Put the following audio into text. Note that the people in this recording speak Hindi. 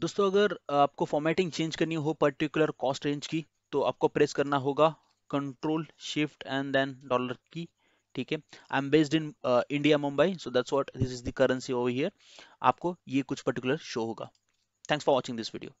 दोस्तों अगर आपको फॉर्मेटिंग चेंज करनी हो पर्टिकुलर कॉस्ट रेंज की तो आपको प्रेस करना होगा control shift and then dollar की ठीक है I am based in India Mumbai so that's what this is the currency over here आपको ये कुछ पर्टिकुलर शो होगा thanks for watching this video